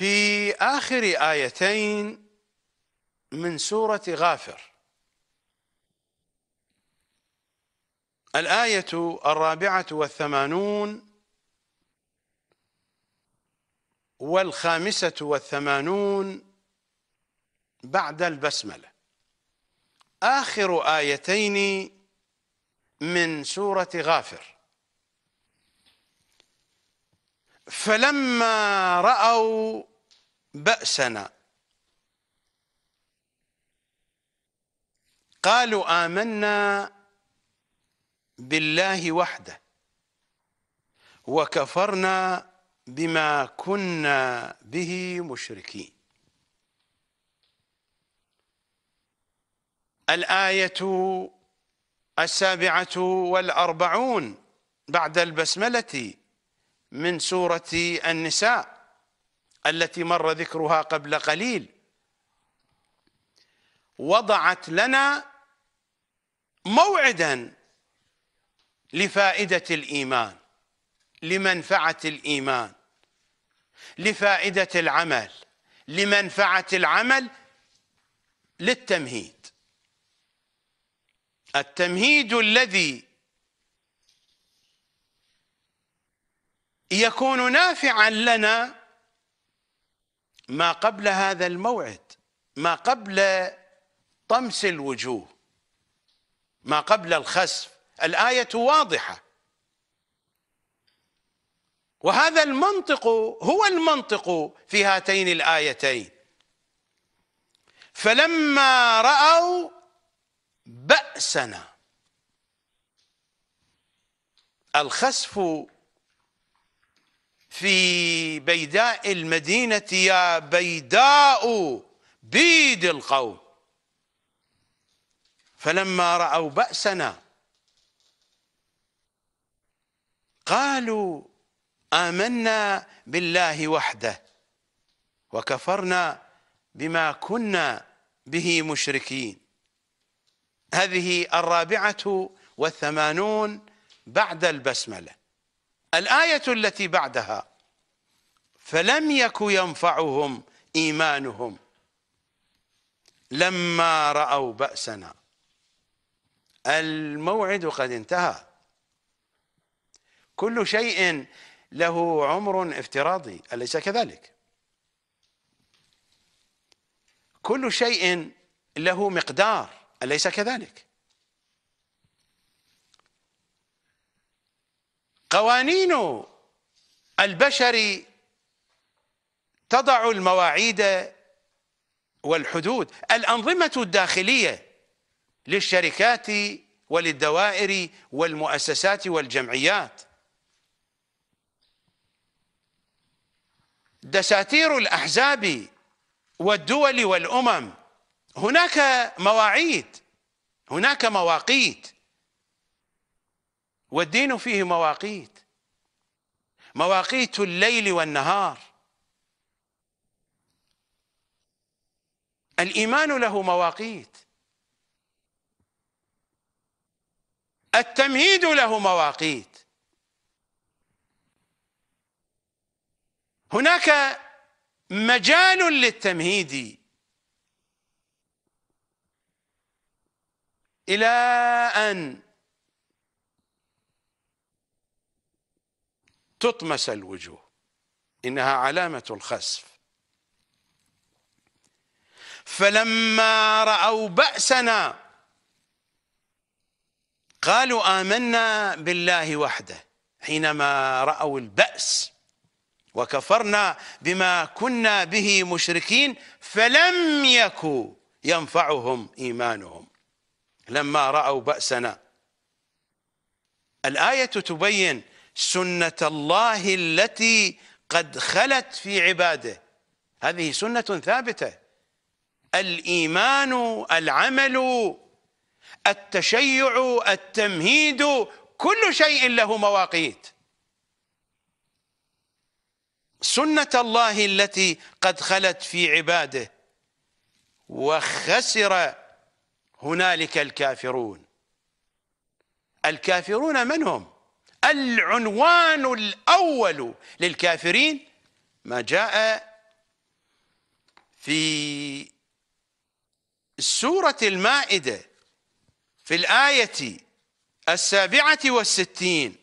في آخر آيتين من سورة غافر الآية الرابعة والثمانون والخامسة والثمانون بعد البسملة آخر آيتين من سورة غافر فلما رأوا بأسنا قالوا آمنا بالله وحده وكفرنا بما كنا به مشركين الآية السابعة والأربعون بعد البسملة من سورة النساء التي مر ذكرها قبل قليل وضعت لنا موعدا لفائده الايمان لمنفعه الايمان لفائده العمل لمنفعه العمل للتمهيد التمهيد الذي يكون نافعا لنا ما قبل هذا الموعد ما قبل طمس الوجوه ما قبل الخسف الآية واضحة وهذا المنطق هو المنطق في هاتين الآيتين فلما رأوا بأسنا الخسف في بيداء المدينة يا بيداء بيد القوم فلما رأوا بأسنا قالوا آمنا بالله وحده وكفرنا بما كنا به مشركين هذه الرابعة والثمانون بعد البسملة الآية التي بعدها فلم يك ينفعهم إيمانهم لما رأوا بأسنا الموعد قد انتهى كل شيء له عمر افتراضي أليس كذلك كل شيء له مقدار أليس كذلك قوانين البشر تضع المواعيد والحدود الأنظمة الداخلية للشركات وللدوائر والمؤسسات والجمعيات دساتير الأحزاب والدول والأمم هناك مواعيد هناك مواقيت والدين فيه مواقيت مواقيت الليل والنهار الايمان له مواقيت التمهيد له مواقيت هناك مجال للتمهيد الى ان تطمس الوجوه انها علامه الخسف فلما رأوا بأسنا قالوا آمنا بالله وحده حينما رأوا البأس وكفرنا بما كنا به مشركين فلم يكوا ينفعهم إيمانهم لما رأوا بأسنا الآية تبين سنة الله التي قد خلت في عباده هذه سنة ثابتة الايمان العمل التشيع التمهيد كل شيء له مواقيت سنه الله التي قد خلت في عباده وخسر هنالك الكافرون الكافرون من هم العنوان الاول للكافرين ما جاء في سورة المائدة في الآية السابعة والستين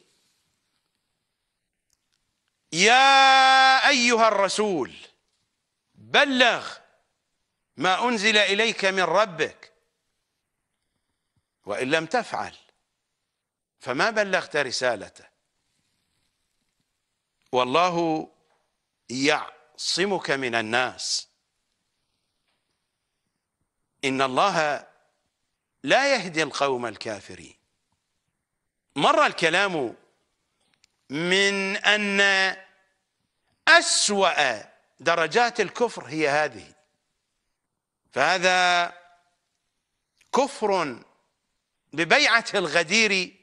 يا أيها الرسول بلغ ما أنزل إليك من ربك وإن لم تفعل فما بلغت رسالته والله يعصمك من الناس إن الله لا يهدي القوم الكافرين مر الكلام من أن أسوأ درجات الكفر هي هذه فهذا كفر ببيعة الغدير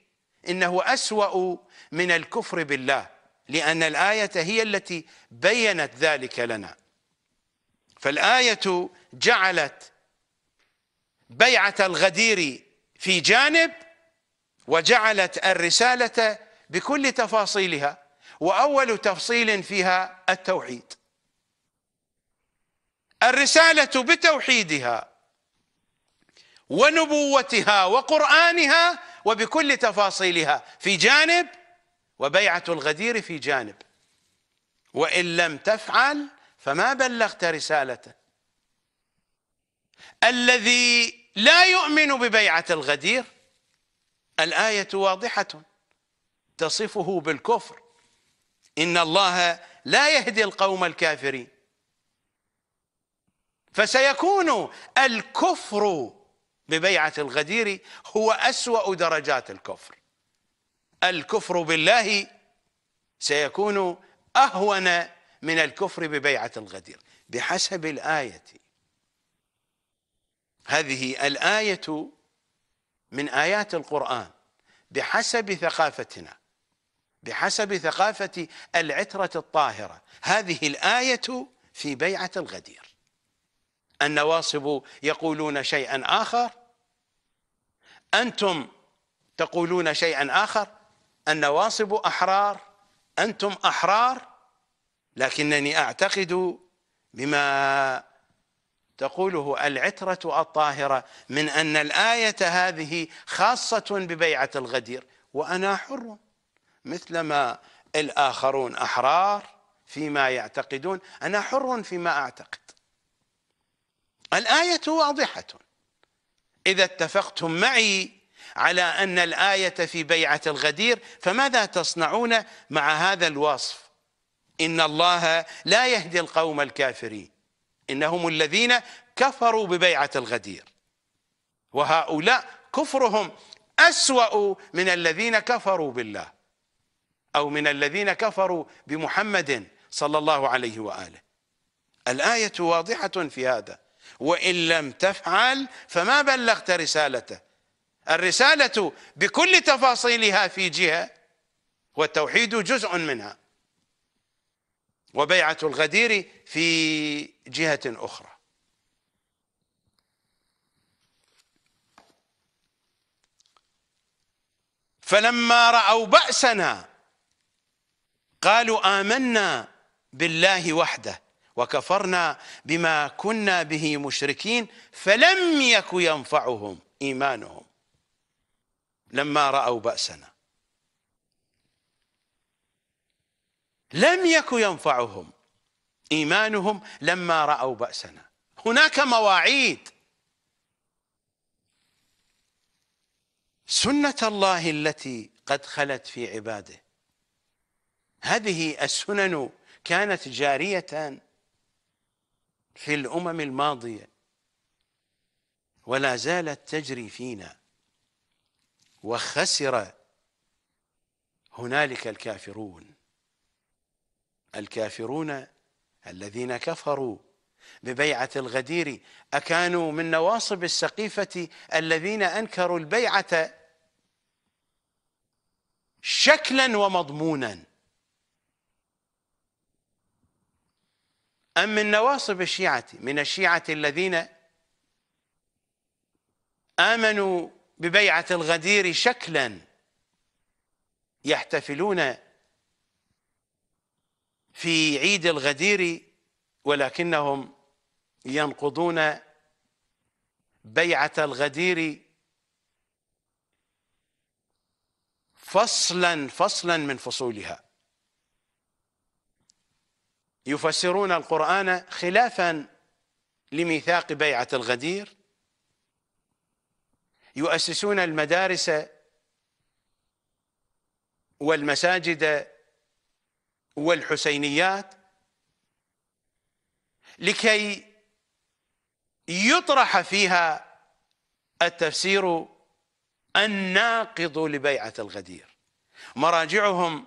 إنه أسوأ من الكفر بالله لأن الآية هي التي بينت ذلك لنا فالآية جعلت بيعة الغدير في جانب وجعلت الرسالة بكل تفاصيلها وأول تفصيل فيها التوحيد الرسالة بتوحيدها ونبوتها وقرآنها وبكل تفاصيلها في جانب وبيعة الغدير في جانب وإن لم تفعل فما بلغت رسالتك الذي لا يؤمن ببيعة الغدير الآية واضحة تصفه بالكفر إن الله لا يهدي القوم الكافرين فسيكون الكفر ببيعة الغدير هو أسوأ درجات الكفر الكفر بالله سيكون أهون من الكفر ببيعة الغدير بحسب الآية هذه الآية من آيات القرآن بحسب ثقافتنا بحسب ثقافة العترة الطاهرة هذه الآية في بيعة الغدير النواصب يقولون شيئا آخر أنتم تقولون شيئا آخر النواصب أحرار أنتم أحرار لكنني أعتقد بما تقوله العترة الطاهرة من أن الآية هذه خاصة ببيعة الغدير وأنا حر مثلما الآخرون أحرار فيما يعتقدون أنا حر فيما أعتقد الآية واضحة إذا اتفقتم معي على أن الآية في بيعة الغدير فماذا تصنعون مع هذا الوصف إن الله لا يهدي القوم الكافرين إنهم الذين كفروا ببيعة الغدير وهؤلاء كفرهم أسوأ من الذين كفروا بالله أو من الذين كفروا بمحمد صلى الله عليه وآله الآية واضحة في هذا وإن لم تفعل فما بلغت رسالته الرسالة بكل تفاصيلها في جهة والتوحيد جزء منها وبيعة الغدير في جهة أخرى فلما رأوا بأسنا قالوا آمنا بالله وحده وكفرنا بما كنا به مشركين فلم يك ينفعهم إيمانهم لما رأوا بأسنا لم يك ينفعهم إيمانهم لما رأوا بأسنا هناك مواعيد سنة الله التي قد خلت في عباده هذه السنن كانت جارية في الأمم الماضية ولا زالت تجري فينا وخسر هنالك الكافرون الكافرون الذين كفروا ببيعة الغدير أكانوا من نواصب السقيفة الذين أنكروا البيعة شكلا ومضمونا أم من نواصب الشيعة من الشيعة الذين آمنوا ببيعة الغدير شكلا يحتفلون في عيد الغدير ولكنهم ينقضون بيعة الغدير فصلا فصلا من فصولها يفسرون القرآن خلافا لميثاق بيعة الغدير يؤسسون المدارس والمساجد والحسينيات لكي يطرح فيها التفسير الناقض لبيعة الغدير مراجعهم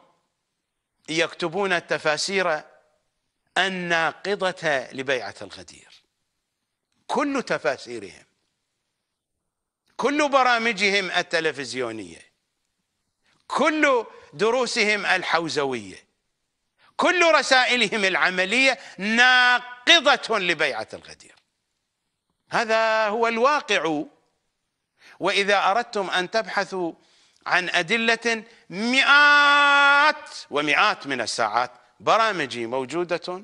يكتبون التفاسير الناقضة لبيعة الغدير كل تفاسيرهم كل برامجهم التلفزيونية كل دروسهم الحوزوية كل رسائلهم العملية ناقضة لبيعة الغدير هذا هو الواقع وإذا أردتم أن تبحثوا عن أدلة مئات ومئات من الساعات برامجي موجودة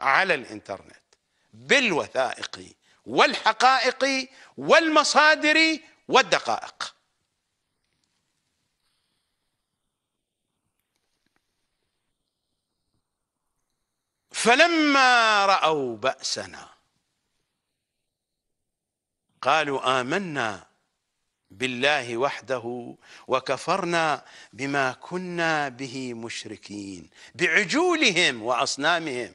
على الإنترنت بالوثائق والحقائق والمصادر والدقائق فلما رأوا بأسنا قالوا آمنا بالله وحده وكفرنا بما كنا به مشركين بعجولهم وأصنامهم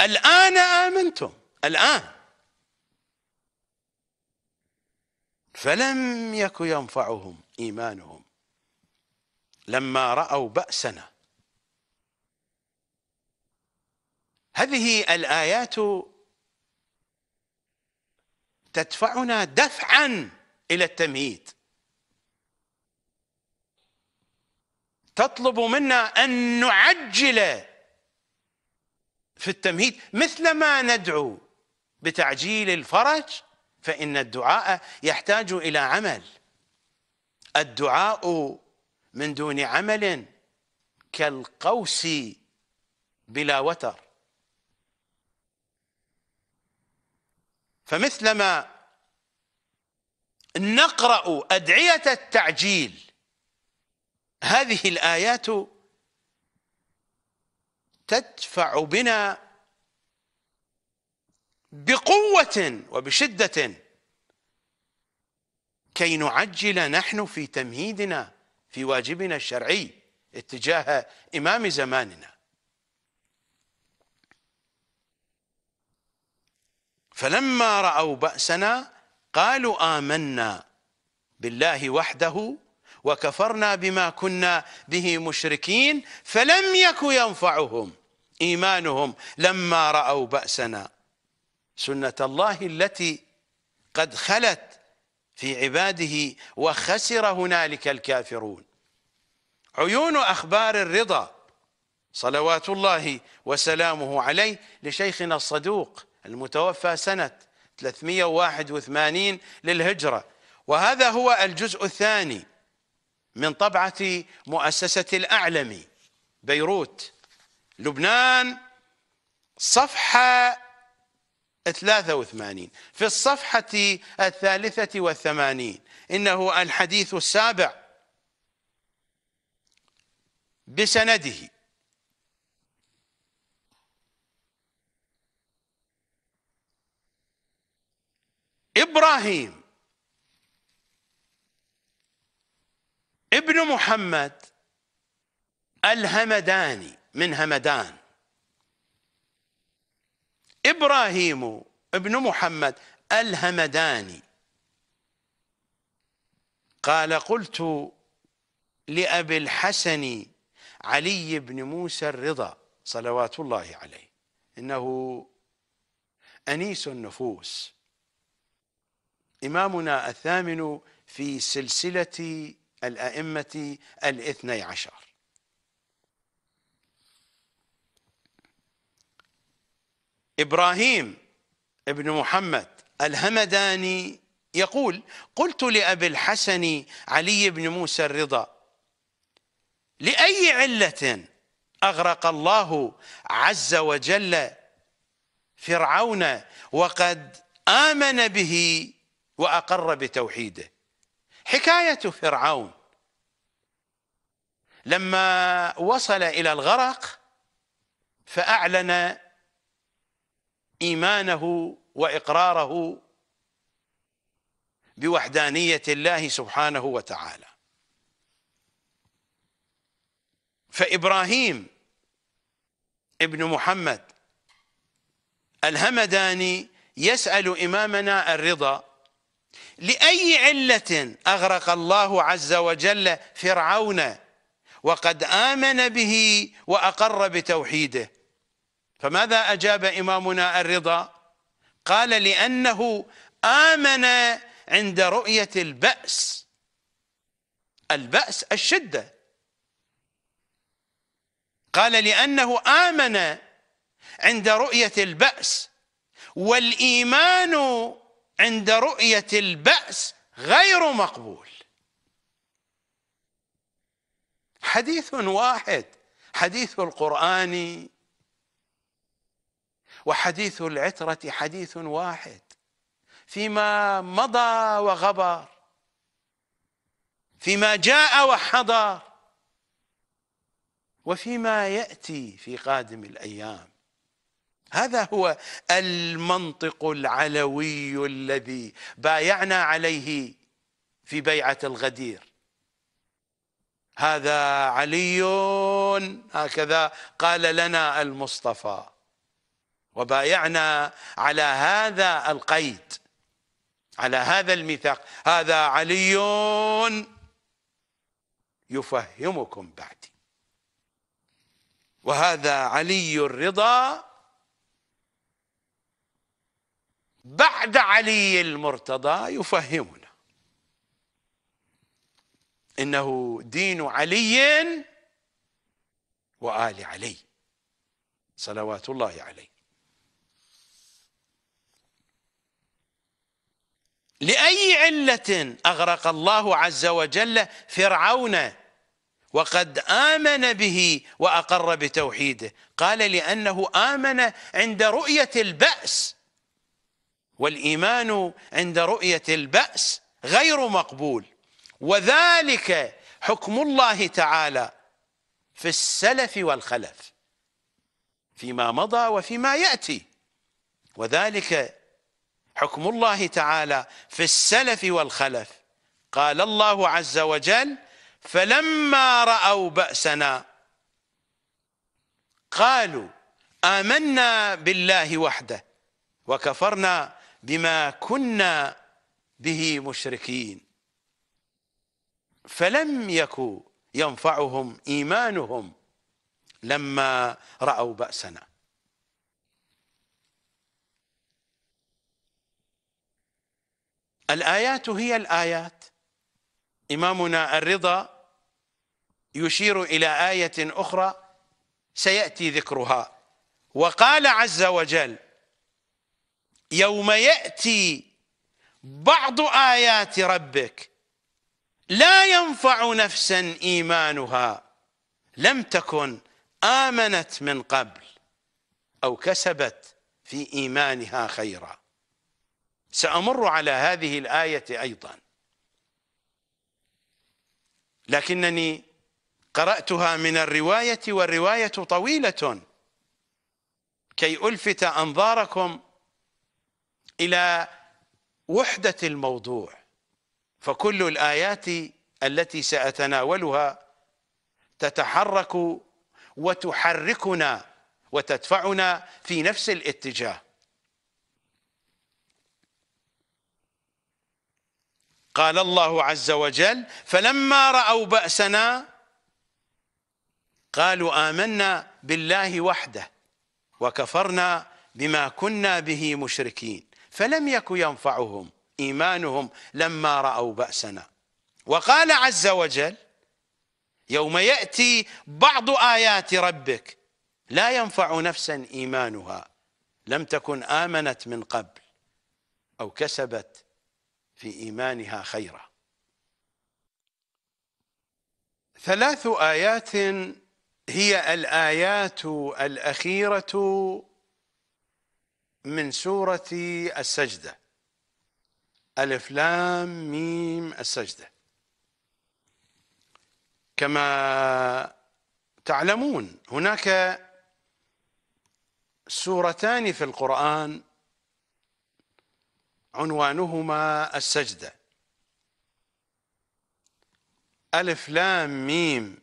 الآن آمنتم الآن فلم يك ينفعهم إيمانهم لما رأوا بأسنا هذه الآيات تدفعنا دفعا إلى التمهيد تطلب منا أن نعجل في التمهيد مثلما ندعو بتعجيل الفرج فإن الدعاء يحتاج إلى عمل الدعاء من دون عمل كالقوس بلا وتر فمثلما نقرأ أدعية التعجيل هذه الآيات تدفع بنا بقوة وبشدة كي نعجل نحن في تمهيدنا في واجبنا الشرعي اتجاه إمام زماننا فلما رأوا بأسنا قالوا آمنا بالله وحده وكفرنا بما كنا به مشركين فلم يك ينفعهم إيمانهم لما رأوا بأسنا سنة الله التي قد خلت في عباده وخسر هنالك الكافرون عيون أخبار الرضا صلوات الله وسلامه عليه لشيخنا الصدوق المتوفى سنة 381 للهجرة وهذا هو الجزء الثاني من طبعة مؤسسة الأعلم بيروت لبنان صفحة 83 في الصفحة الثالثة والثمانين إنه الحديث السابع بسنده ابراهيم ابن محمد الهمداني من همدان ابراهيم ابن محمد الهمداني قال قلت لأبي الحسن علي بن موسى الرضا صلوات الله عليه إنه أنيس النفوس إمامنا الثامن في سلسلة الأئمة الاثني عشر إبراهيم ابن محمد الهمداني يقول قلت لأبي الحسن علي بن موسى الرضا لأي علة أغرق الله عز وجل فرعون وقد آمن به وأقر بتوحيده حكاية فرعون لما وصل إلى الغرق فأعلن إيمانه وإقراره بوحدانية الله سبحانه وتعالى فإبراهيم ابن محمد الهمداني يسأل إمامنا الرضا لأي علة أغرق الله عز وجل فرعون وقد آمن به وأقر بتوحيده فماذا أجاب إمامنا الرضا قال لأنه آمن عند رؤية البأس البأس الشدة قال لأنه آمن عند رؤية البأس والإيمان عند رؤية البأس غير مقبول حديث واحد حديث القرآن وحديث العترة حديث واحد فيما مضى وغبر فيما جاء وحضر وفيما يأتي في قادم الأيام هذا هو المنطق العلوي الذي بايعنا عليه في بيعة الغدير هذا علي هكذا قال لنا المصطفى وبايعنا على هذا القيد على هذا الميثاق هذا علي يفهمكم بعدي وهذا علي الرضا بعد علي المرتضى يفهمنا انه دين علي وال علي صلوات الله عليه لاي عله اغرق الله عز وجل فرعون وقد امن به واقر بتوحيده قال لانه امن عند رؤيه الباس والايمان عند رؤيه الباس غير مقبول وذلك حكم الله تعالى في السلف والخلف فيما مضى وفيما ياتي وذلك حكم الله تعالى في السلف والخلف قال الله عز وجل فلما راوا باسنا قالوا امنا بالله وحده وكفرنا بما كنا به مشركين فلم يكن ينفعهم إيمانهم لما رأوا بأسنا الآيات هي الآيات إمامنا الرضا يشير إلى آية أخرى سيأتي ذكرها وقال عز وجل يوم يأتي بعض آيات ربك لا ينفع نفسا إيمانها لم تكن آمنت من قبل أو كسبت في إيمانها خيرا سأمر على هذه الآية أيضا لكنني قرأتها من الرواية والرواية طويلة كي ألفت أنظاركم إلى وحدة الموضوع فكل الآيات التي سأتناولها تتحرك وتحركنا وتدفعنا في نفس الاتجاه قال الله عز وجل فلما رأوا بأسنا قالوا آمنا بالله وحده وكفرنا بما كنا به مشركين فلم يك ينفعهم إيمانهم لما رأوا بأسنا وقال عز وجل يوم يأتي بعض آيات ربك لا ينفع نفسا إيمانها لم تكن آمنت من قبل أو كسبت في إيمانها خيرا ثلاث آيات هي الآيات الأخيرة من سورة السجدة ألف لام ميم السجدة كما تعلمون هناك سورتان في القرآن عنوانهما السجدة ألف لام ميم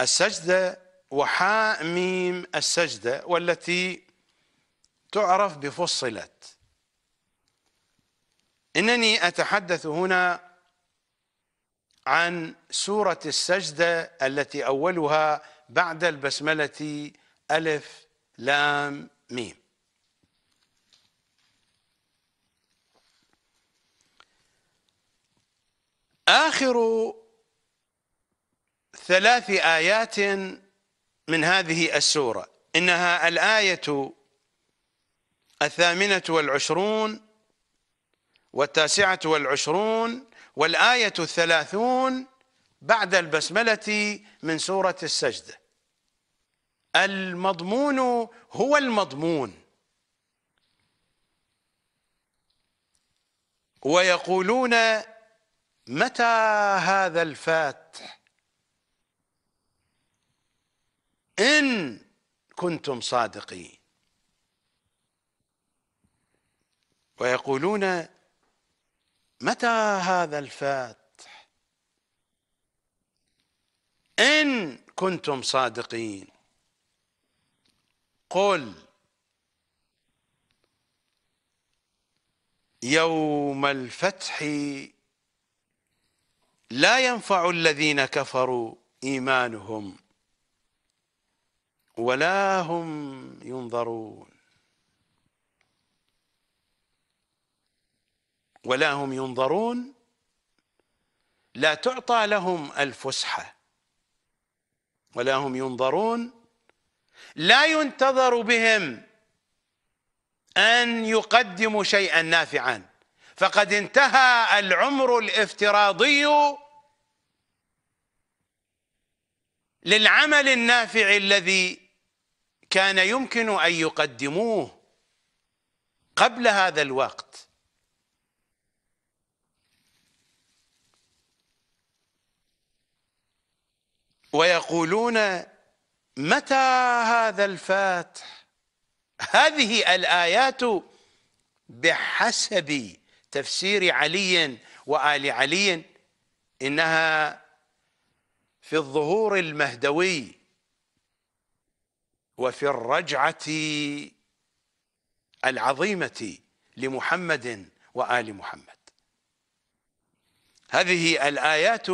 السجدة وحاء ميم السجدة والتي تعرف بفصلت انني اتحدث هنا عن سوره السجده التي اولها بعد البسمله الف لام ميم اخر ثلاث ايات من هذه السوره انها الايه الثامنة والعشرون والتاسعة والعشرون والآية الثلاثون بعد البسملة من سورة السجدة المضمون هو المضمون ويقولون متى هذا الفاتح إن كنتم صادقين ويقولون متى هذا الفاتح ان كنتم صادقين قل يوم الفتح لا ينفع الذين كفروا ايمانهم ولا هم ينظرون ولا هم ينظرون لا تعطى لهم الفسحة ولا هم ينظرون لا ينتظر بهم أن يقدموا شيئا نافعا فقد انتهى العمر الافتراضي للعمل النافع الذي كان يمكن أن يقدموه قبل هذا الوقت ويقولون متى هذا الفاتح هذه الآيات بحسب تفسير علي وآل علي إنها في الظهور المهدوي وفي الرجعة العظيمة لمحمد وآل محمد هذه الآيات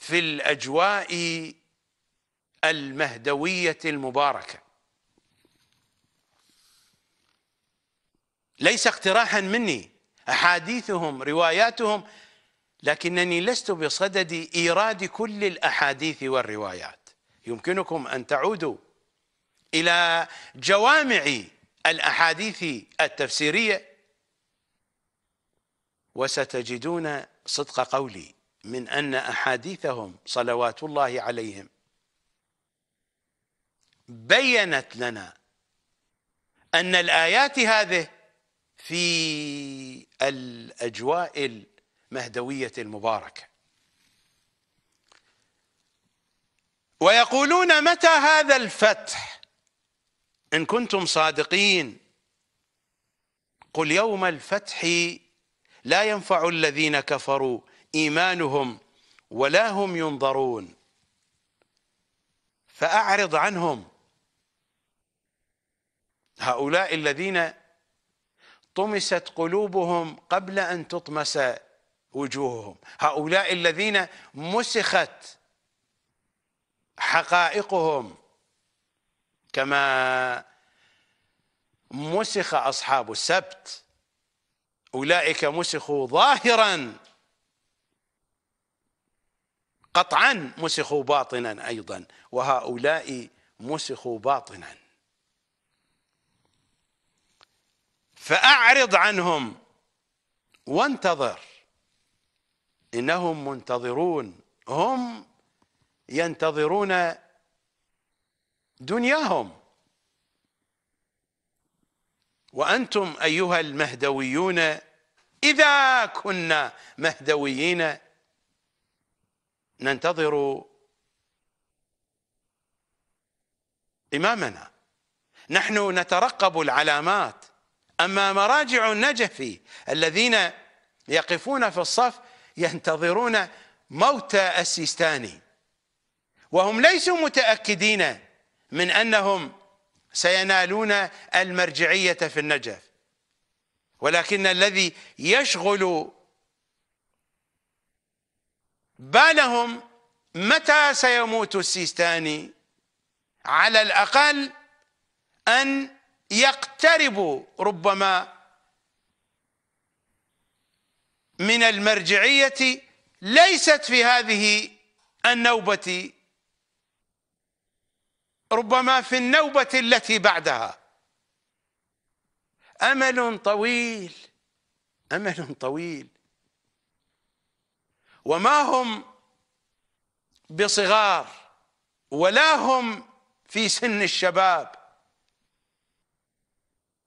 في الأجواء المهدوية المباركة ليس اقتراحا مني أحاديثهم رواياتهم لكنني لست بصدد إيراد كل الأحاديث والروايات يمكنكم أن تعودوا إلى جوامع الأحاديث التفسيرية وستجدون صدق قولي من أن أحاديثهم صلوات الله عليهم بينت لنا أن الآيات هذه في الأجواء المهدوية المباركة ويقولون متى هذا الفتح إن كنتم صادقين قل يوم الفتح لا ينفع الذين كفروا إيمانهم ولا هم ينظرون فأعرض عنهم هؤلاء الذين طمست قلوبهم قبل أن تطمس وجوههم هؤلاء الذين مسخت حقائقهم كما مسخ أصحاب السبت أولئك مسخوا ظاهرا قطعا مسخوا باطنا أيضا وهؤلاء مسخوا باطنا فأعرض عنهم وانتظر إنهم منتظرون هم ينتظرون دنياهم وأنتم أيها المهدويون إذا كنا مهدويين ننتظر إمامنا نحن نترقب العلامات أما مراجع النجف الذين يقفون في الصف ينتظرون موت السيستاني وهم ليسوا متأكدين من أنهم سينالون المرجعية في النجف ولكن الذي يشغل بالهم متى سيموت السيستاني على الأقل أن يقتربوا ربما من المرجعية ليست في هذه النوبة ربما في النوبة التي بعدها أمل طويل أمل طويل وما هم بصغار ولا هم في سن الشباب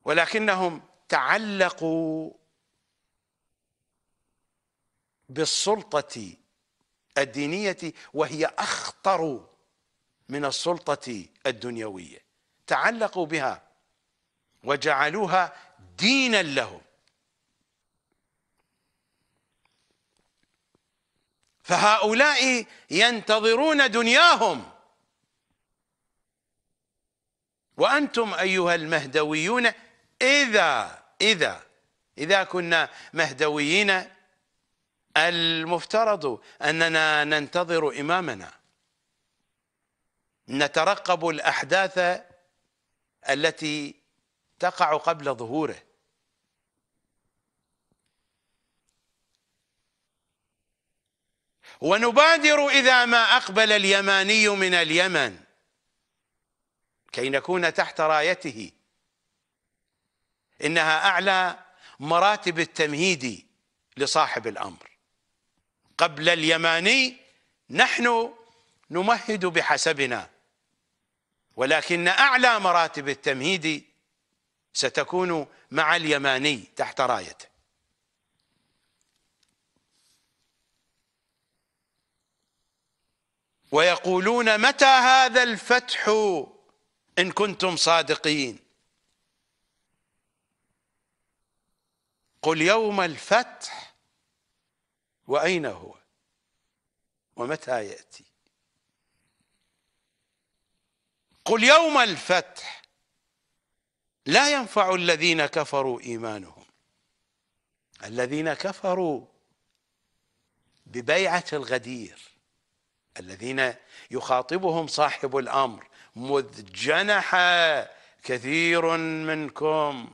ولكنهم تعلقوا بالسلطة الدينية وهي أخطر من السلطة الدنيوية تعلقوا بها وجعلوها دينا لهم فهؤلاء ينتظرون دنياهم وأنتم أيها المهدويون إذا إذا إذا كنا مهدويين المفترض أننا ننتظر إمامنا نترقب الأحداث التي تقع قبل ظهوره ونبادر إذا ما أقبل اليماني من اليمن كي نكون تحت رايته إنها أعلى مراتب التمهيد لصاحب الأمر قبل اليماني نحن نمهد بحسبنا ولكن أعلى مراتب التمهيد ستكون مع اليماني تحت رايته ويقولون متى هذا الفتح إن كنتم صادقين قل يوم الفتح وأين هو ومتى يأتي قل يوم الفتح لا ينفع الذين كفروا إيمانهم الذين كفروا ببيعة الغدير الذين يخاطبهم صاحب الامر مذ جنح كثير منكم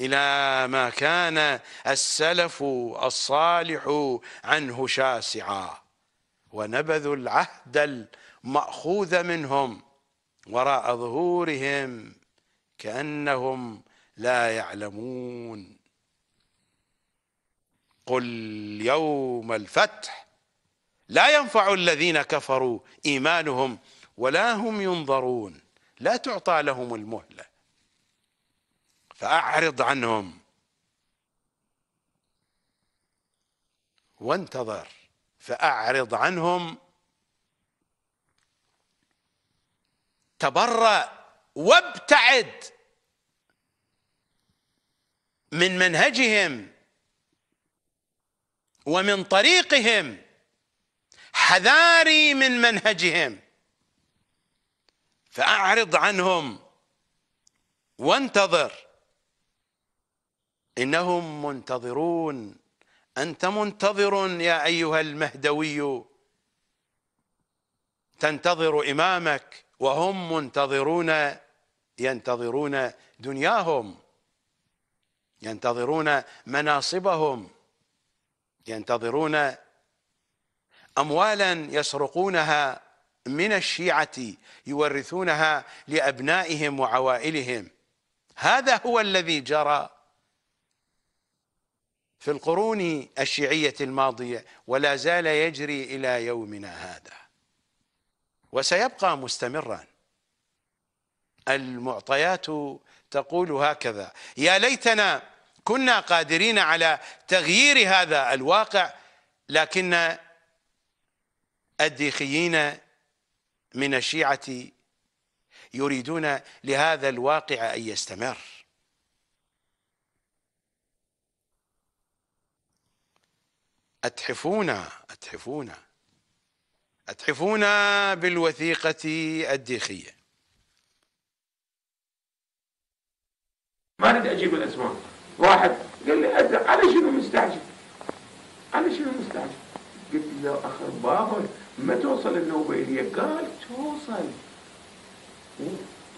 الى ما كان السلف الصالح عنه شاسعا ونبذوا العهد الماخوذ منهم وراء ظهورهم كانهم لا يعلمون قل يوم الفتح لا ينفع الذين كفروا إيمانهم ولا هم ينظرون لا تعطى لهم المهلة فأعرض عنهم وانتظر فأعرض عنهم تبرأ وابتعد من منهجهم ومن طريقهم حذاري من منهجهم فأعرض عنهم وانتظر إنهم منتظرون أنت منتظر يا أيها المهدوي تنتظر إمامك وهم منتظرون ينتظرون دنياهم ينتظرون مناصبهم ينتظرون اموالا يسرقونها من الشيعه يورثونها لابنائهم وعوائلهم هذا هو الذي جرى في القرون الشيعيه الماضيه ولا زال يجري الى يومنا هذا وسيبقى مستمرا المعطيات تقول هكذا يا ليتنا كنا قادرين على تغيير هذا الواقع لكن الديخيين من الشيعة يريدون لهذا الواقع أن يستمر أتحفونا أتحفونا أتحفونا بالوثيقة الديخية ما اريد اجيب الاسماء واحد قال لي على شنو مستعجل على شنو مستعجل قلت له اخر بابا ما توصل النوبه الي قال توصل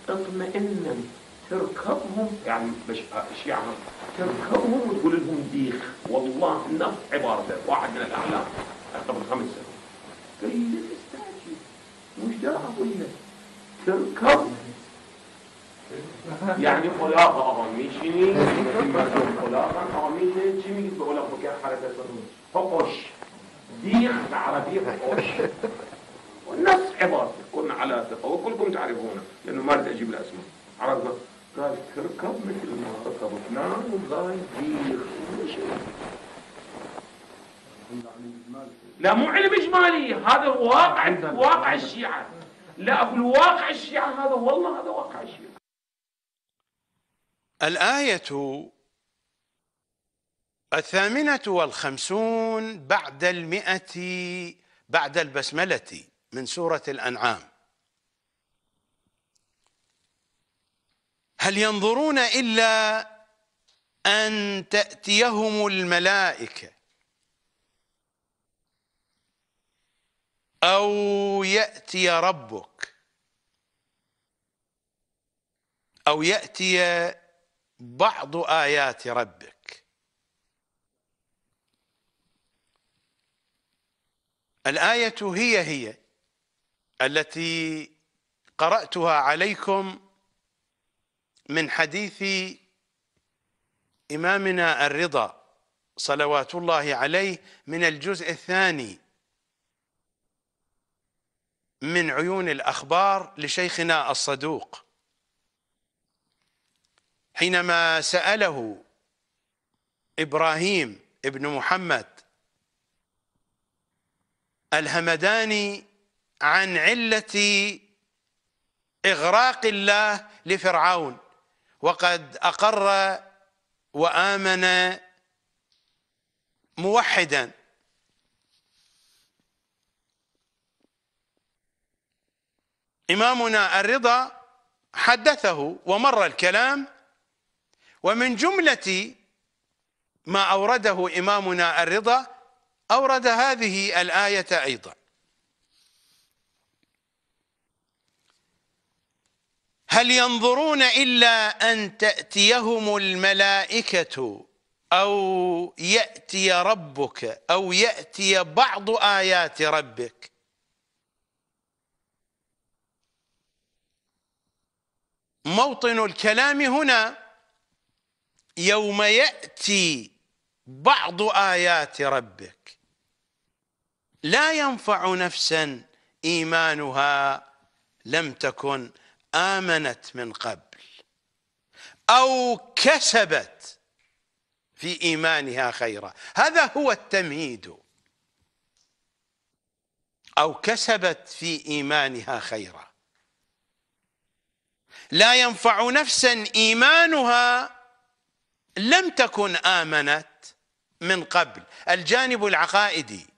اطمئنا تركبهم يعني مش يعني تركبهم وتقول لهم ديخ والله نفس عبارته واحد من الاعلام قبل خمس سنوات قال لي تستعجل وش ده اقول تركب يعني خلاقه أغاميشني خلاقه ما تقول أغاميشني جيمي بقول لك حركة صدمه فقش ديخ على بيخ والناس عبارة كنا على ثقة وكلكم تعرفونا لأنه ما بدي أجيب الأسماء عرفنا قال تركب مثل ما ركب فلان والله بيخ لا مو علم إجمالي هذا واقع واقع الشيعة لا أقول واقع الشيعة هذا والله هذا واقع الشيعة الآية الثامنة والخمسون بعد المئة بعد البسملة من سورة الأنعام هل ينظرون إلا أن تأتيهم الملائكة أو يأتي ربك أو يأتي بعض آيات ربك الآية هي هي التي قرأتها عليكم من حديث إمامنا الرضا صلوات الله عليه من الجزء الثاني من عيون الأخبار لشيخنا الصدوق حينما سأله إبراهيم ابن محمد الهمداني عن علة إغراق الله لفرعون وقد أقر وآمن موحدا إمامنا الرضا حدثه ومر الكلام ومن جملة ما أورده إمامنا الرضا أورد هذه الآية أيضا هل ينظرون إلا أن تأتيهم الملائكة أو يأتي ربك أو يأتي بعض آيات ربك موطن الكلام هنا يوم يأتي بعض آيات ربك لا ينفع نفسا إيمانها لم تكن آمنت من قبل أو كسبت في إيمانها خيرا هذا هو التمهيد أو كسبت في إيمانها خيرا لا ينفع نفسا إيمانها لم تكن آمنت من قبل الجانب العقائدي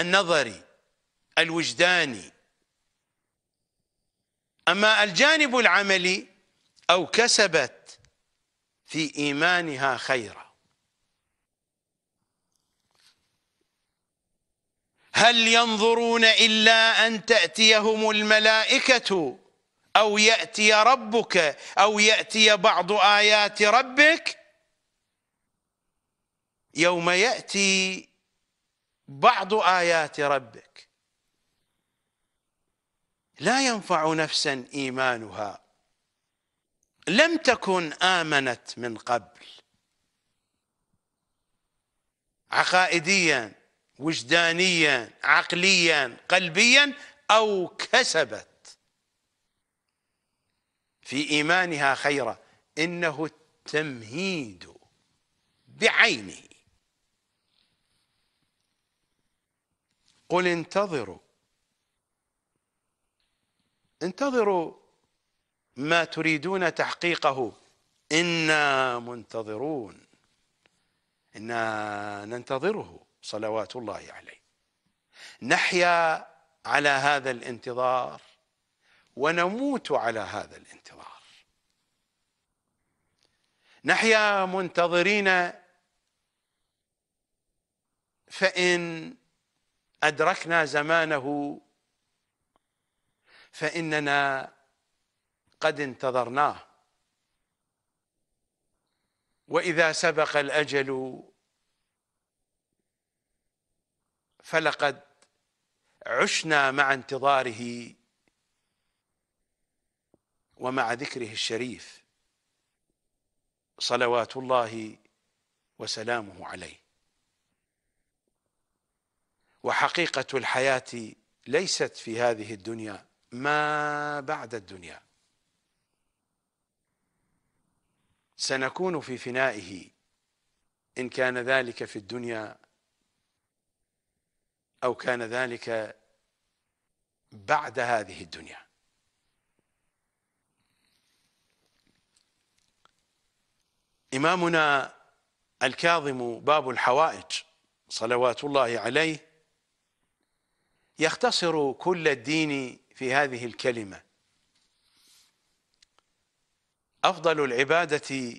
النظري الوجداني أما الجانب العملي أو كسبت في إيمانها خيرا هل ينظرون إلا أن تأتيهم الملائكة أو يأتي ربك أو يأتي بعض آيات ربك يوم يأتي بعض آيات ربك لا ينفع نفسا إيمانها لم تكن آمنت من قبل عقائديا وجدانيا عقليا قلبيا أو كسبت في إيمانها خيرا إنه التمهيد بعينه قل انتظروا انتظروا ما تريدون تحقيقه إنا منتظرون إنا ننتظره صلوات الله عليه نحيا على هذا الانتظار ونموت على هذا الانتظار نحيا منتظرين فإن أدركنا زمانه فإننا قد انتظرناه وإذا سبق الأجل فلقد عشنا مع انتظاره ومع ذكره الشريف صلوات الله وسلامه عليه وحقيقة الحياة ليست في هذه الدنيا ما بعد الدنيا سنكون في فنائه إن كان ذلك في الدنيا أو كان ذلك بعد هذه الدنيا إمامنا الكاظم باب الحوائج صلوات الله عليه يختصر كل الدين في هذه الكلمة أفضل العبادة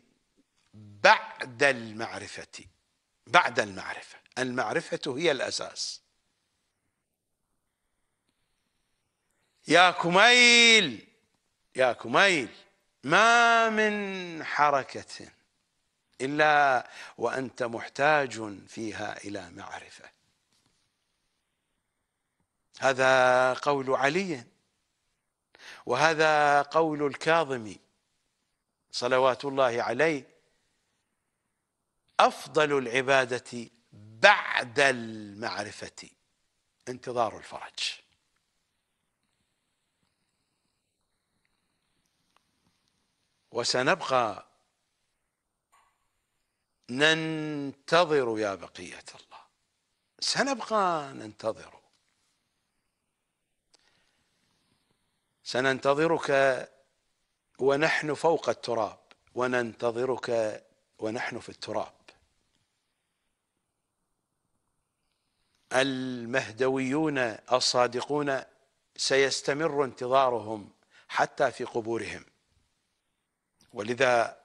بعد المعرفة بعد المعرفة المعرفة هي الأساس يا كميل يا كميل ما من حركة إلا وأنت محتاج فيها إلى معرفة هذا قول علي وهذا قول الكاظم صلوات الله عليه أفضل العبادة بعد المعرفة انتظار الفرج وسنبقى ننتظر يا بقية الله سنبقى ننتظر سننتظرك ونحن فوق التراب وننتظرك ونحن في التراب المهدويون الصادقون سيستمر انتظارهم حتى في قبورهم ولذا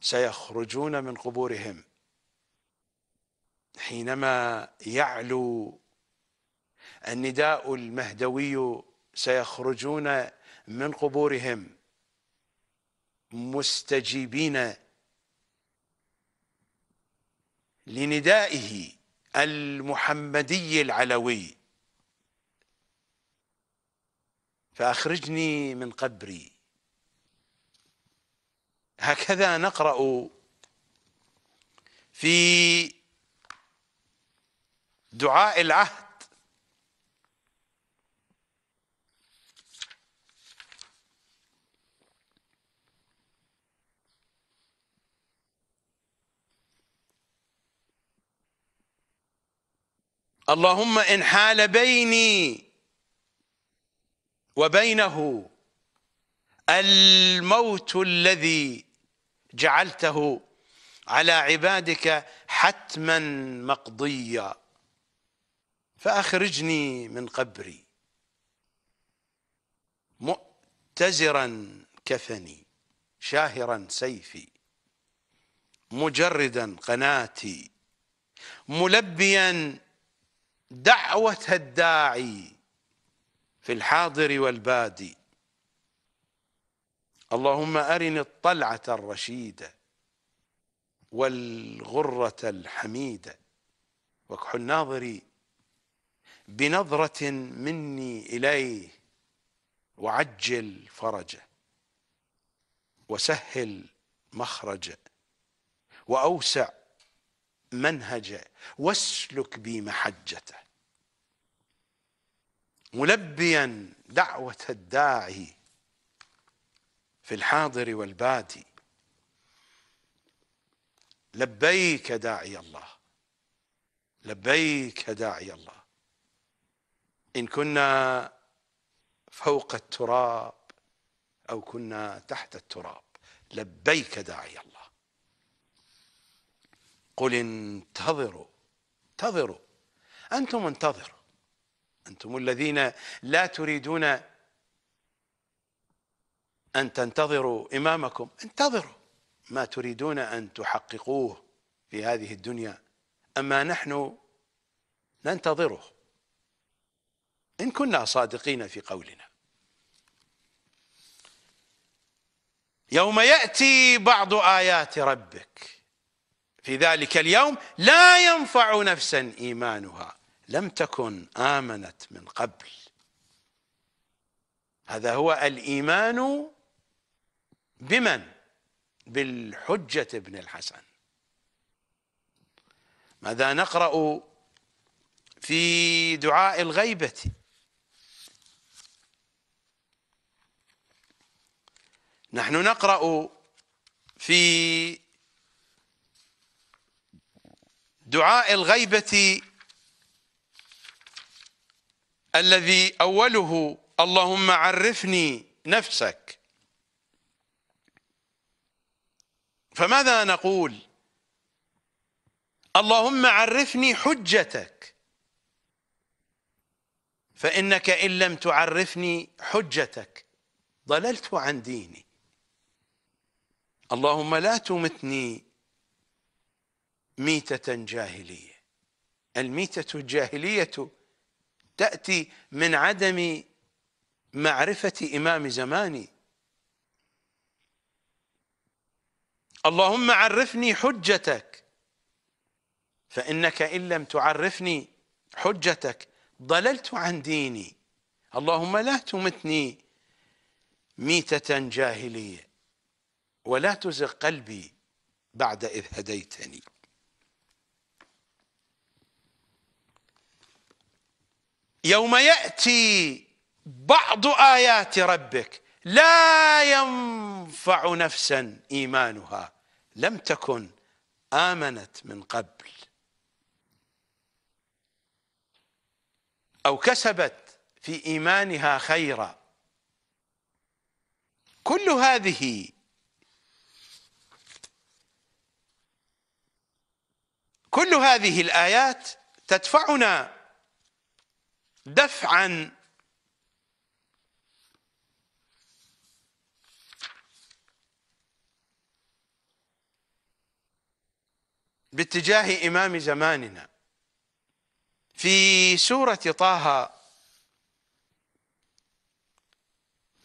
سيخرجون من قبورهم حينما يعلو النداء المهدوي سيخرجون من قبورهم مستجيبين لندائه المحمدي العلوي فأخرجني من قبري هكذا نقرأ في دعاء العهد اللهم إن حال بيني وبينه الموت الذي جعلته على عبادك حتما مقضيا فأخرجني من قبري مؤتزرا كفني شاهرا سيفي مجردا قناتي ملبيا دعوة الداعي في الحاضر والبادي اللهم أرني الطلعة الرشيدة والغرة الحميدة واكحل ناظري بنظرة مني إليه وعجل فرجه وسهل مخرجه وأوسع منهجه واسلك بي محجته ملبيا دعوة الداعي في الحاضر والبادي لبيك داعي الله لبيك داعي الله إن كنا فوق التراب أو كنا تحت التراب لبيك داعي الله قل انتظروا انتظروا أنتم انتظروا أنتم الذين لا تريدون أن تنتظروا إمامكم انتظروا ما تريدون أن تحققوه في هذه الدنيا أما نحن ننتظره إن كنا صادقين في قولنا يوم يأتي بعض آيات ربك في ذلك اليوم لا ينفع نفسا إيمانها لم تكن آمنت من قبل هذا هو الإيمان بمن بالحجة ابن الحسن ماذا نقرأ في دعاء الغيبة نحن نقرأ في دعاء الغيبة الذي أوله اللهم عرفني نفسك فماذا نقول اللهم عرفني حجتك فإنك إن لم تعرفني حجتك ضللت عن ديني اللهم لا تمتني ميتة جاهلية الميتة الجاهلية تأتي من عدم معرفة إمام زماني اللهم عرفني حجتك فإنك إن لم تعرفني حجتك ضللت عن ديني اللهم لا تمتني ميتة جاهلية ولا تزغ قلبي بعد إذ هديتني يوم يأتي بعض آيات ربك لا ينفع نفسا إيمانها لم تكن آمنت من قبل أو كسبت في إيمانها خيرا كل هذه كل هذه الآيات تدفعنا دفعا باتجاه إمام زماننا في سورة طه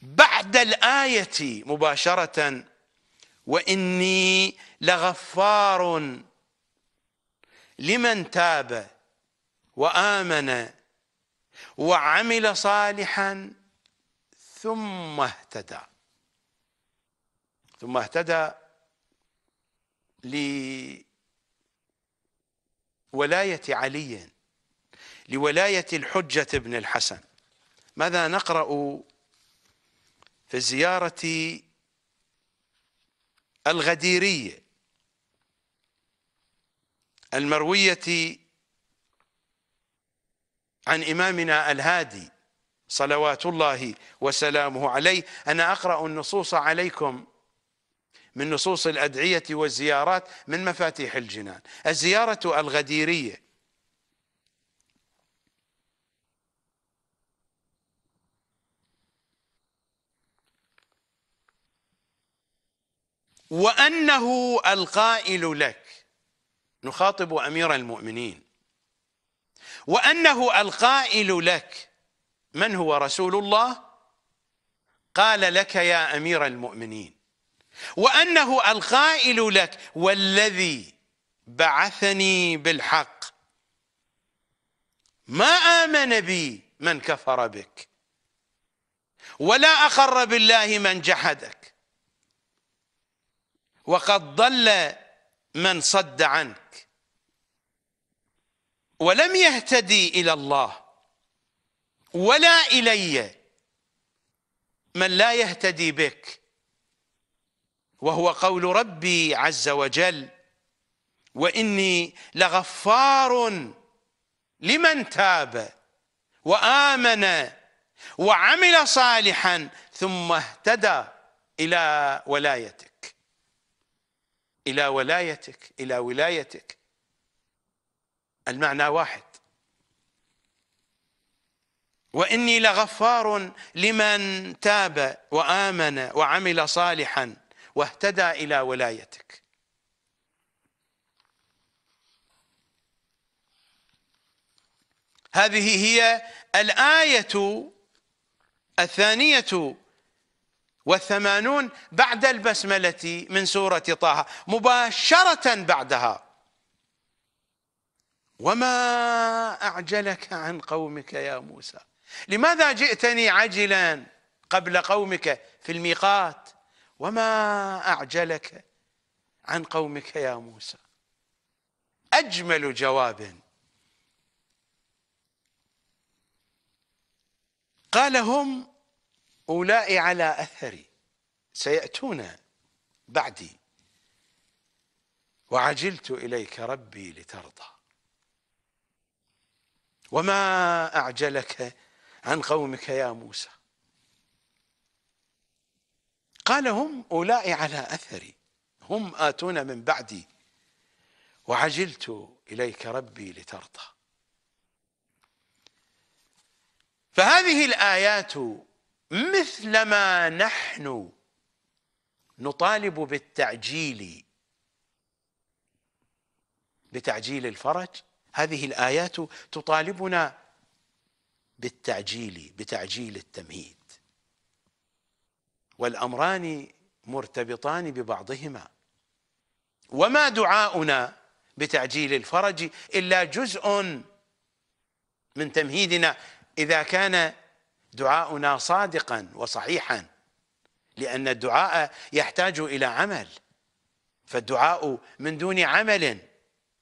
بعد الآية مباشرة وإني لغفار لمن تاب وآمن وعمل صالحا ثم اهتدى ثم اهتدى لولاية علي لولاية الحجة ابن الحسن ماذا نقرأ في الزيارة الغديرية المروية عن إمامنا الهادي صلوات الله وسلامه عليه أنا أقرأ النصوص عليكم من نصوص الأدعية والزيارات من مفاتيح الجنان الزيارة الغديرية وأنه القائل لك نخاطب أمير المؤمنين وأنه القائل لك من هو رسول الله قال لك يا أمير المؤمنين وأنه القائل لك والذي بعثني بالحق ما آمن بي من كفر بك ولا أخر بالله من جحدك وقد ضل من صد عنك ولم يهتدي إلى الله ولا إلي من لا يهتدي بك وهو قول ربي عز وجل وإني لغفار لمن تاب وآمن وعمل صالحا ثم اهتدى إلى ولايتك إلى ولايتك إلى ولايتك المعنى واحد واني لغفار لمن تاب وامن وعمل صالحا واهتدى الى ولايتك هذه هي الايه الثانيه والثمانون بعد البسمله من سوره طه مباشره بعدها وما أعجلك عن قومك يا موسى لماذا جئتني عجلا قبل قومك في الميقات وما أعجلك عن قومك يا موسى أجمل جواب قال هم أولاء على أثري سيأتون بعدي وعجلت إليك ربي لترضى وما أعجلك عن قومك يا موسى قال هم أولاء على أثري هم آتون من بعدي وعجلت إليك ربي لترضى فهذه الآيات مثلما نحن نطالب بالتعجيل بتعجيل الفرج هذه الآيات تطالبنا بالتعجيل بتعجيل التمهيد والأمران مرتبطان ببعضهما وما دعاؤنا بتعجيل الفرج إلا جزء من تمهيدنا إذا كان دعاؤنا صادقا وصحيحا لأن الدعاء يحتاج إلى عمل فالدعاء من دون عمل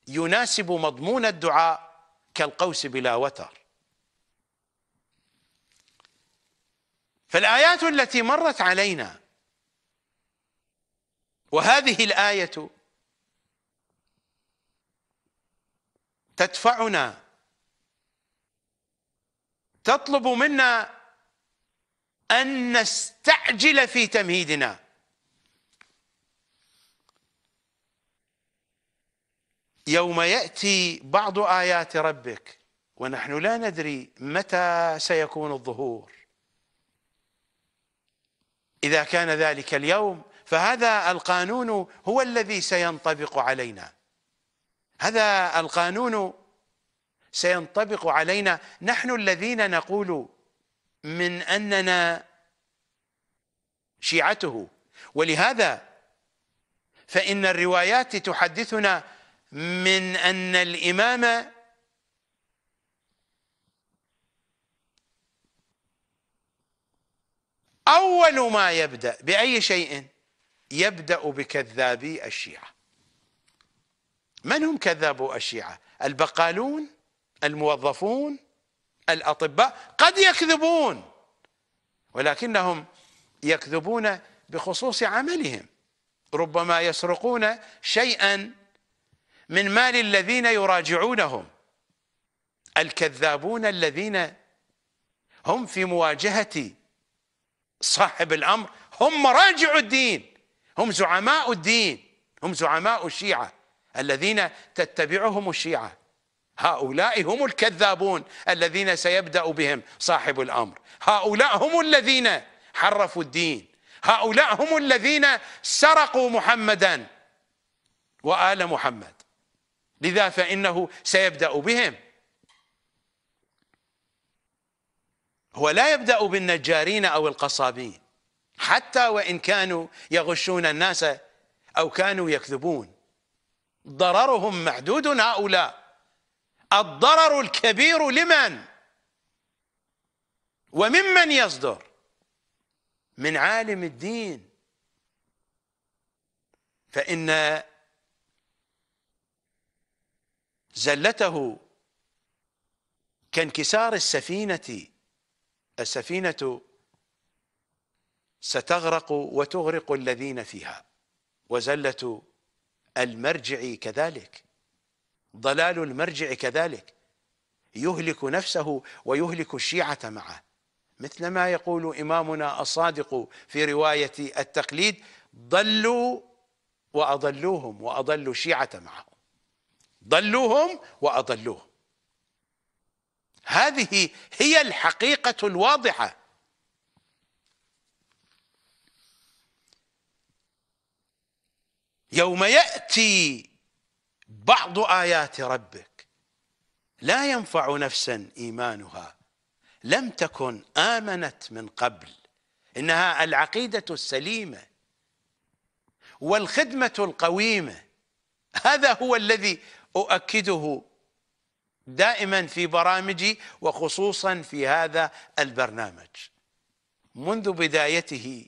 يناسب مضمون الدعاء كالقوس بلا وتر فالآيات التي مرت علينا وهذه الآية تدفعنا تطلب منا أن نستعجل في تمهيدنا يوم يأتي بعض آيات ربك ونحن لا ندري متى سيكون الظهور إذا كان ذلك اليوم فهذا القانون هو الذي سينطبق علينا هذا القانون سينطبق علينا نحن الذين نقول من أننا شيعته ولهذا فإن الروايات تحدثنا من أن الإمام أول ما يبدأ بأي شيء يبدأ بكذابي الشيعة من هم كذابو الشيعة البقالون الموظفون الأطباء قد يكذبون ولكنهم يكذبون بخصوص عملهم ربما يسرقون شيئا من مال الذين يراجعونهم الكذابون الذين هم في مواجهة صاحب الأمر هم مراجع الدين هم زعماء الدين هم زعماء الشيعة الذين تتبعهم الشيعة هؤلاء هم الكذابون الذين سيبدأ بهم صاحب الأمر هؤلاء هم الذين حرفوا الدين هؤلاء هم الذين سرقوا محمدا وآل محمد لذا فإنه سيبدأ بهم هو لا يبدأ بالنجارين أو القصابين حتى وإن كانوا يغشون الناس أو كانوا يكذبون ضررهم محدود هؤلاء الضرر الكبير لمن وممن يصدر من عالم الدين فإن زلته كانكسار السفينة السفينة ستغرق وتغرق الذين فيها وزلة المرجع كذلك ضلال المرجع كذلك يهلك نفسه ويهلك الشيعة معه مثل ما يقول إمامنا الصادق في رواية التقليد ضلوا وأضلوهم وأضلوا الشيعة معهم ضلوهم واضلوهم هذه هي الحقيقه الواضحه يوم ياتي بعض ايات ربك لا ينفع نفسا ايمانها لم تكن امنت من قبل انها العقيده السليمه والخدمه القويمه هذا هو الذي اؤكده دائما في برامجي وخصوصا في هذا البرنامج منذ بدايته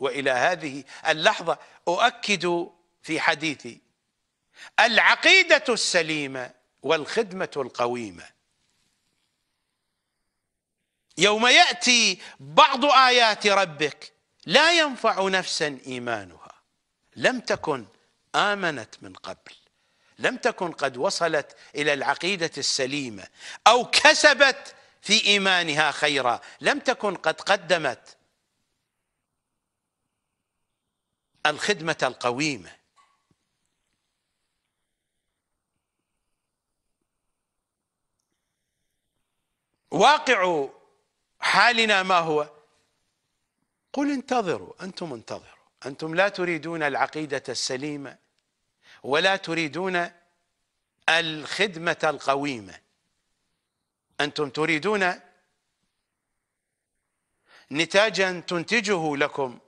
والى هذه اللحظه اؤكد في حديثي العقيده السليمه والخدمه القويمه يوم ياتي بعض ايات ربك لا ينفع نفسا ايمانها لم تكن امنت من قبل لم تكن قد وصلت الى العقيده السليمه او كسبت في ايمانها خيرا لم تكن قد قدمت الخدمه القويمه واقع حالنا ما هو قل انتظروا انتم انتظروا انتم لا تريدون العقيده السليمه ولا تريدون الخدمة القويمة أنتم تريدون نتاجا تنتجه لكم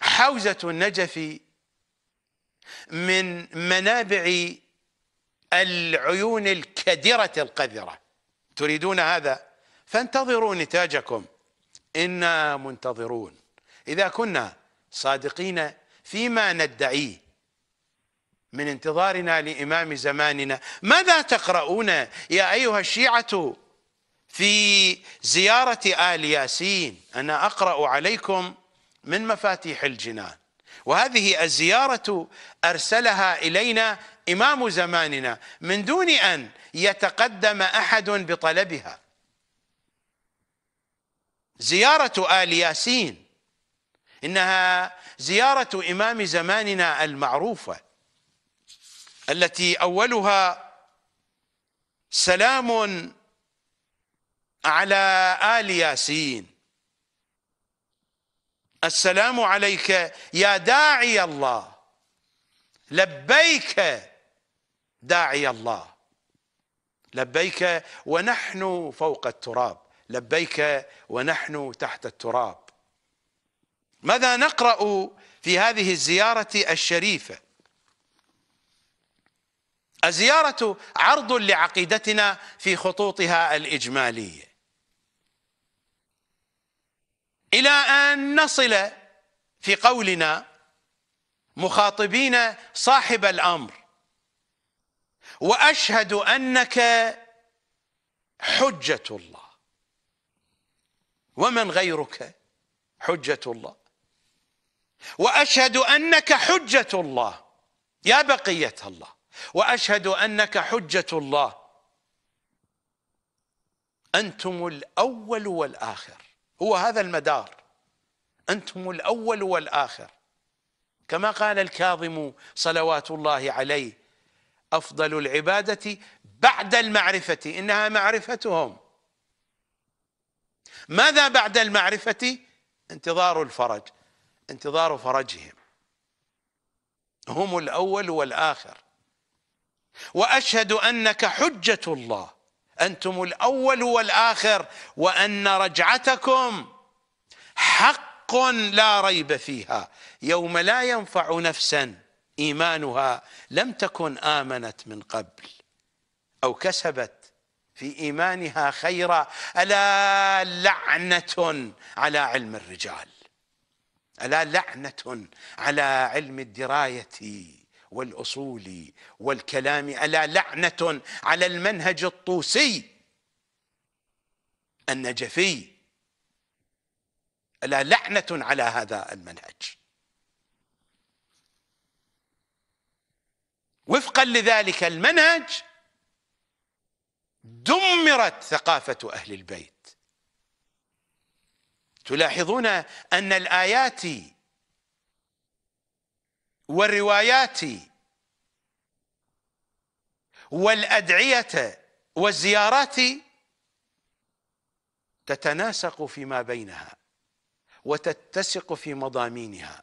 حوزة النجف من منابع العيون الكدرة القذرة تريدون هذا فانتظروا نتاجكم إنا منتظرون إذا كنا صادقين فيما ندعيه من انتظارنا لإمام زماننا ماذا تقرؤون يا أيها الشيعة في زيارة آل ياسين أنا أقرأ عليكم من مفاتيح الجنان وهذه الزيارة أرسلها إلينا إمام زماننا من دون أن يتقدم أحد بطلبها زيارة آل ياسين إنها زيارة إمام زماننا المعروفة التي أولها سلام على آل ياسين السلام عليك يا داعي الله لبيك داعي الله لبيك ونحن فوق التراب لبيك ونحن تحت التراب ماذا نقرأ في هذه الزيارة الشريفة الزيارة عرض لعقيدتنا في خطوطها الإجمالية إلى أن نصل في قولنا مخاطبين صاحب الأمر وأشهد أنك حجة الله ومن غيرك حجة الله وأشهد أنك حجة الله يا بقية الله وأشهد أنك حجة الله أنتم الأول والآخر هو هذا المدار أنتم الأول والآخر كما قال الكاظم صلوات الله عليه أفضل العبادة بعد المعرفة إنها معرفتهم ماذا بعد المعرفة انتظار الفرج انتظار فرجهم هم الأول والآخر وأشهد أنك حجة الله أنتم الأول والآخر وأن رجعتكم حق لا ريب فيها يوم لا ينفع نفسا إيمانها لم تكن آمنت من قبل أو كسبت في إيمانها خيرا ألا لعنة على علم الرجال ألا لعنة على علم الدراية والأصول والكلام ألا لعنة على المنهج الطوسي النجفي ألا لعنة على هذا المنهج وفقا لذلك المنهج دمرت ثقافة أهل البيت تلاحظون أن الآيات والروايات والأدعية والزيارات تتناسق فيما بينها وتتسق في مضامينها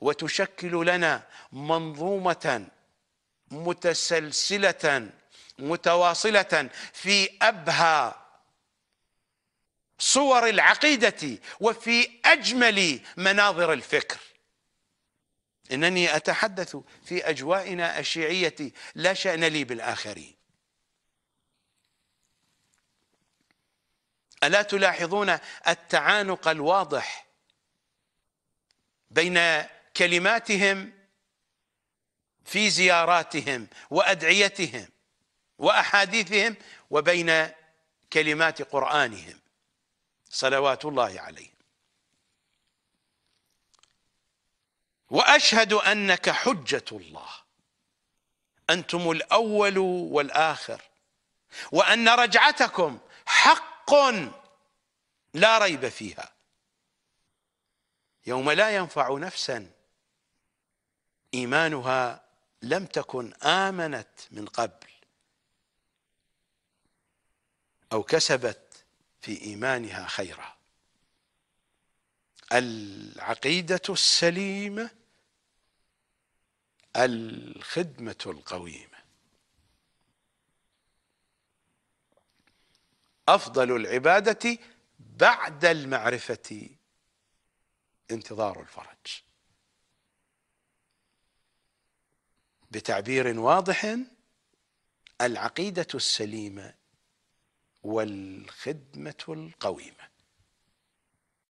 وتشكل لنا منظومة متسلسلة متواصلة في أبهى صور العقيدة وفي أجمل مناظر الفكر إنني أتحدث في أجوائنا الشيعية لا شأن لي بالآخرين ألا تلاحظون التعانق الواضح بين كلماتهم في زياراتهم وأدعيتهم وأحاديثهم وبين كلمات قرآنهم صلوات الله عليه وأشهد أنك حجة الله أنتم الأول والآخر وأن رجعتكم حق لا ريب فيها يوم لا ينفع نفسا إيمانها لم تكن آمنت من قبل أو كسبت في إيمانها خيرا العقيدة السليمة الخدمة القويمة أفضل العبادة بعد المعرفة انتظار الفرج بتعبير واضح العقيدة السليمة والخدمة القويمة